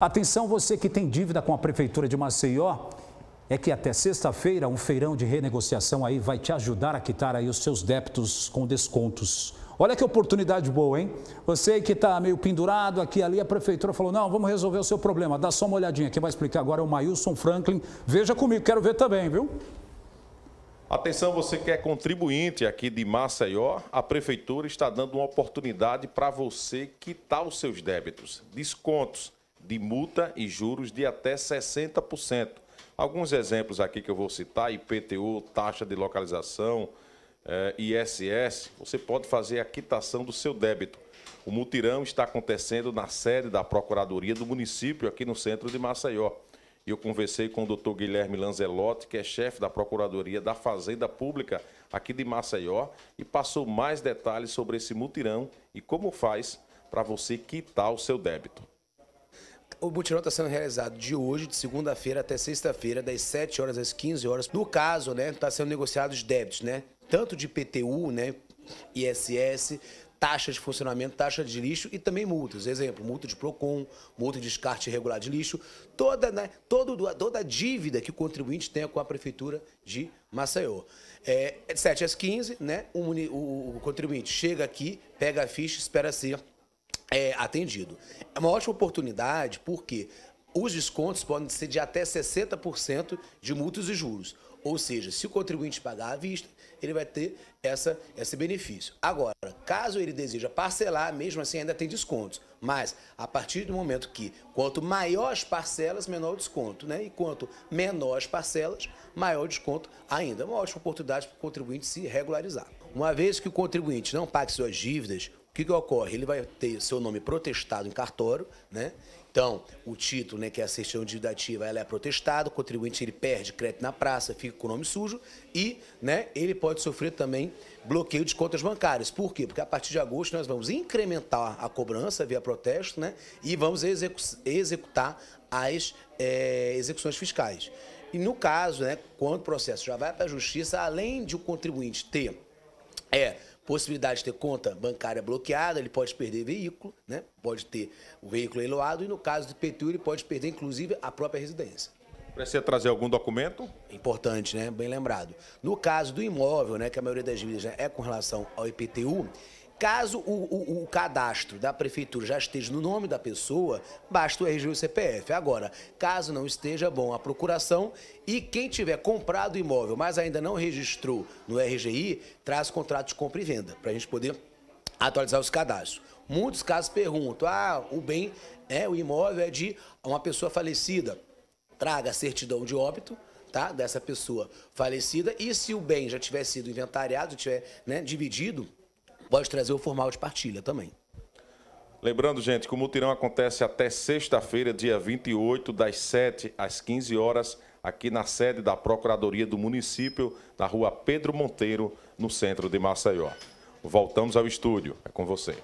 Atenção você que tem dívida com a Prefeitura de Maceió, é que até sexta-feira um feirão de renegociação aí vai te ajudar a quitar aí os seus débitos com descontos. Olha que oportunidade boa, hein? Você que está meio pendurado aqui ali, a prefeitura falou, não, vamos resolver o seu problema. Dá só uma olhadinha, quem vai explicar agora é o Mailson Franklin. Veja comigo, quero ver também, viu? Atenção, você que é contribuinte aqui de Maceió, a prefeitura está dando uma oportunidade para você quitar os seus débitos, descontos de multa e juros de até 60%. Alguns exemplos aqui que eu vou citar: IPTU, taxa de localização, eh, ISS. Você pode fazer a quitação do seu débito. O mutirão está acontecendo na sede da Procuradoria do município, aqui no centro de Maceió. E eu conversei com o doutor Guilherme Lanzelotti, que é chefe da Procuradoria da Fazenda Pública aqui de Maceió, e passou mais detalhes sobre esse mutirão e como faz para você quitar o seu débito. O mutirão está sendo realizado de hoje, de segunda-feira até sexta-feira, das 7 horas às 15 horas. No caso, né, está sendo negociados débitos, né? Tanto de PTU, né, ISS, taxa de funcionamento, taxa de lixo e também multas. Exemplo, multa de PROCON, multa de descarte irregular de lixo, toda, né, toda a dívida que o contribuinte tenha com a Prefeitura de Maceió. É, é de 7 às 15, né, o, o, o contribuinte chega aqui, pega a ficha, espera ser assim, é, atendido. É uma ótima oportunidade porque os descontos podem ser de até 60% de multas e juros. Ou seja, se o contribuinte pagar à vista, ele vai ter essa, esse benefício. Agora, caso ele deseja parcelar, mesmo assim ainda tem descontos. Mas, a partir do momento que quanto maiores parcelas, menor o desconto, né? E quanto menores parcelas, maior o desconto ainda. É uma ótima oportunidade para o contribuinte se regularizar. Uma vez que o contribuinte não pague suas dívidas, que, que ocorre? Ele vai ter seu nome protestado em cartório, né? Então, o título, né, que é a certidão ativa, ela é protestada, o contribuinte ele perde crédito na praça, fica com o nome sujo e né, ele pode sofrer também bloqueio de contas bancárias. Por quê? Porque a partir de agosto nós vamos incrementar a cobrança via protesto né, e vamos execu executar as é, execuções fiscais. E no caso, né, quando o processo já vai para a justiça, além de o contribuinte ter é, possibilidade de ter conta bancária bloqueada, ele pode perder veículo, né? Pode ter o veículo leiloado e no caso do IPTU ele pode perder inclusive a própria residência. Precisa trazer algum documento? Importante, né? Bem lembrado. No caso do imóvel, né, que a maioria das dívidas né, é com relação ao IPTU, Caso o, o, o, cadastro da prefeitura já esteja no nome da pessoa, basta o RG e o CPF. Agora, caso não esteja, é bom, a procuração e quem tiver comprado o imóvel, mas ainda não registrou no RGI, traz contrato de compra e venda, para a gente poder atualizar os cadastros. Muitos casos perguntam, ah, o bem, né, o imóvel é de uma pessoa falecida. Traga a certidão de óbito, tá, dessa pessoa falecida e se o bem já tiver sido inventariado, tiver né, dividido pode trazer o formal de partilha também. Lembrando, gente, que o mutirão acontece até sexta-feira, dia 28, das 7 às 15 horas, aqui na sede da Procuradoria do Município, na rua Pedro Monteiro, no centro de Maceió. Voltamos ao estúdio. É com você.